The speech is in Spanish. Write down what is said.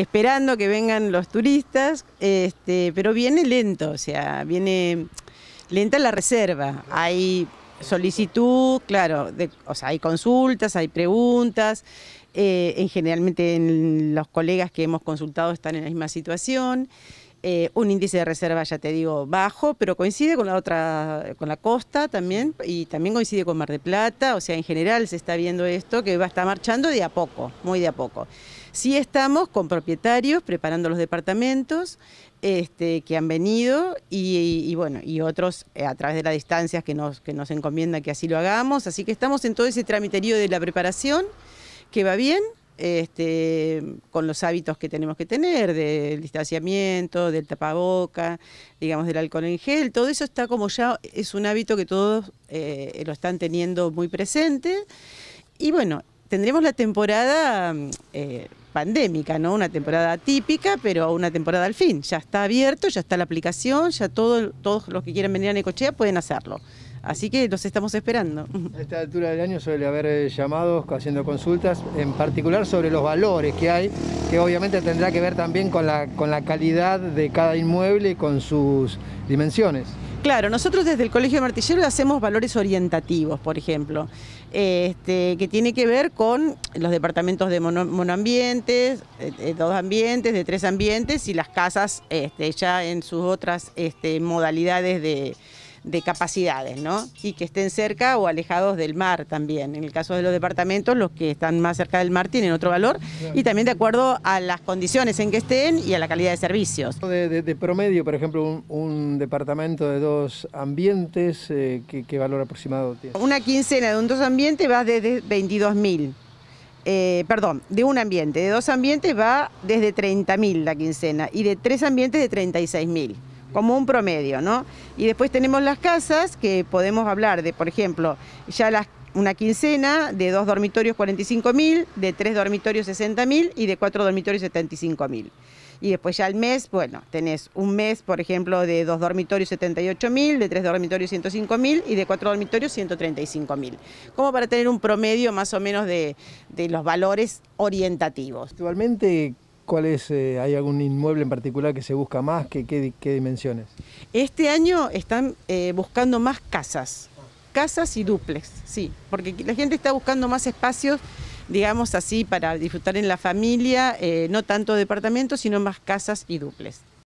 esperando que vengan los turistas, este, pero viene lento, o sea, viene lenta la reserva. Hay solicitud, claro, o sea, hay consultas, hay preguntas. Eh, generalmente los colegas que hemos consultado están en la misma situación eh, un índice de reserva, ya te digo, bajo, pero coincide con la otra, con la costa también, y también coincide con Mar de Plata, o sea, en general se está viendo esto que va a estar marchando de a poco, muy de a poco. Sí estamos con propietarios preparando los departamentos este, que han venido y, bueno, y otros eh, a través de las distancias que nos, que nos encomiendan que así lo hagamos. Así que estamos en todo ese tramiterío de la preparación que va bien este, con los hábitos que tenemos que tener, del distanciamiento, del tapaboca, digamos, del alcohol en gel, todo eso está como ya, es un hábito que todos eh, lo están teniendo muy presente. Y bueno, tendremos la temporada eh, pandémica, ¿no? Una temporada típica, pero una temporada al fin. Ya está abierto, ya está la aplicación, ya todos los que quieran venir a Necochea pueden hacerlo. Así que los estamos esperando. A esta altura del año suele haber eh, llamados haciendo consultas, en particular sobre los valores que hay, que obviamente tendrá que ver también con la, con la calidad de cada inmueble y con sus dimensiones. Claro, nosotros desde el Colegio de Martilleros hacemos valores orientativos, por ejemplo, este, que tiene que ver con los departamentos de monoambientes, de eh, eh, dos ambientes, de tres ambientes y las casas este, ya en sus otras este, modalidades de, de capacidades, ¿no? Y que estén cerca o alejados del mar también. En el caso de los departamentos, los que están más cerca del mar tienen otro valor y también de acuerdo a las condiciones en que estén y a la calidad de servicios. De, promedio, por ejemplo, un, departamento de dos ambientes, eh, ¿qué, valor aproximado tiene? Una quincena de un dos ambiente va desde 22.000, eh, perdón, de un ambiente, de dos ambientes va desde 30.000 la quincena y de tres ambientes de 36.000 como un promedio, ¿no? Y después tenemos las casas, que podemos hablar de, por ejemplo, ya una quincena, de dos dormitorios 45 mil, de tres dormitorios 60 mil y de cuatro dormitorios 75 mil. Y después ya el mes, bueno, tenés un mes, por ejemplo, de dos dormitorios 78 mil, de tres dormitorios 105 mil y de cuatro dormitorios 135 mil. Como para tener un promedio más o menos de, de los valores orientativos. Actualmente, eh, hay algún inmueble en particular que se busca más? ¿Qué, dimensiones? Este año están eh, buscando más casas, casas y duples, sí, porque la gente está buscando más espacios, digamos así, para disfrutar en la familia, eh, no tanto departamentos, sino más casas y duples.